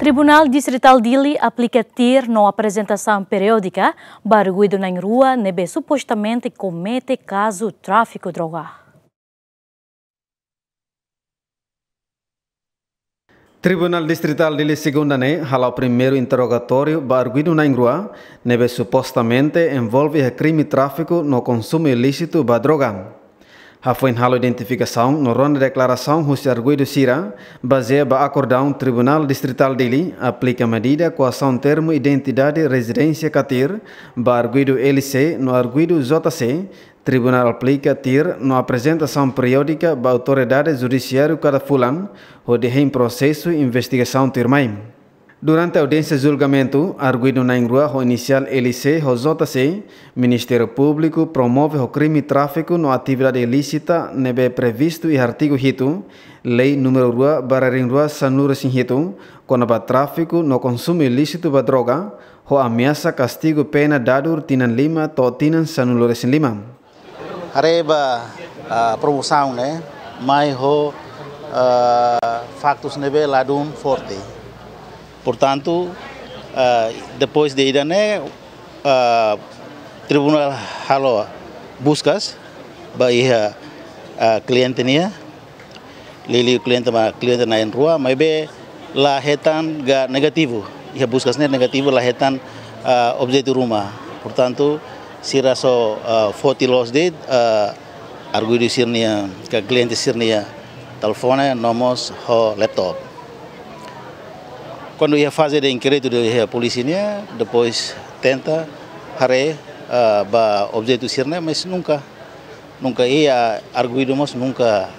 Tribunal Distrital Dili aplica TIR na apresentação periódica, barguido na rua, nebe supostamente comete caso tráfico de droga. Tribunal Distrital Lili ne hala primeiro interrogatório barguido na rua neve supostamente envolve crime tráfico no consumo ilícito de droga. Hafuen halo identificação no ronda declaração José Arguido Sira, baseia ba acordão Tribunal Distrital Dili, aplica medida com ação termo identidade residência catir, ba Arguido LC no Arguido JC, Tribunal aplica TIR no apresentação periódica ba autoridade judiciário cada fulan, onde em processo investigação TIRMAIM. Durante a audiência de julgamento, arguido na ingrua o inicial LC JC, Ministério Público promove o crime tráfico no atividade ilícita nebe previsto e artigo hito, Lei número 2 barra ingrua sanura sin hito, conaba tráfico no consumo ilícito da droga, o ameaça castigo pena dado tinan lima to tinan sanulore sin lima. Areba a promoção, né? Mas o uh, factos nebe ladum forte. Portanto, eh, depois da de Idané, uh, eh, Tribunal Halo buscas bahia uh, cliente lili klien ma klien na yang rua, mas be lahetan ga negativo, ia buscas ne negativo lahetan uh, eh, objeto rumah. Portanto, si raso uh, foti los de uh, arguido sirnia, ga cliente sirnia, telefone, nomos, ho laptop. Quando ia fazer inquérito de polícia, depois tenta haré uh, ba objeto sirne, mas nunca nunca ia arguido mas nunca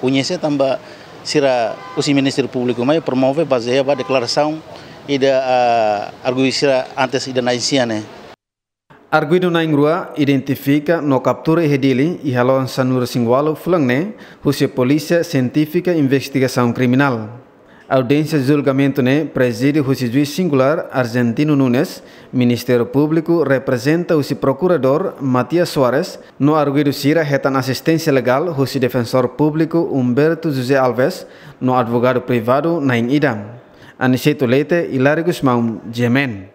conhece tamba sira o Ministério Público mai promove baseia ba declaração e da uh, arguido sira antes ida naisia né. Arguido na ingrua identifica no captura e redili e halon sanur singwalo fulang né, polícia científica investigação criminal. A audiência de julgamento né, preside o juiz singular Argentino Nunes, Ministério Público representa o procurador Matias Soares, no arguido Cira, retan assistência legal o defensor público Humberto José Alves, no advogado privado Nain Idam. Aniceto Leite e Largo Guzmão, Gemen.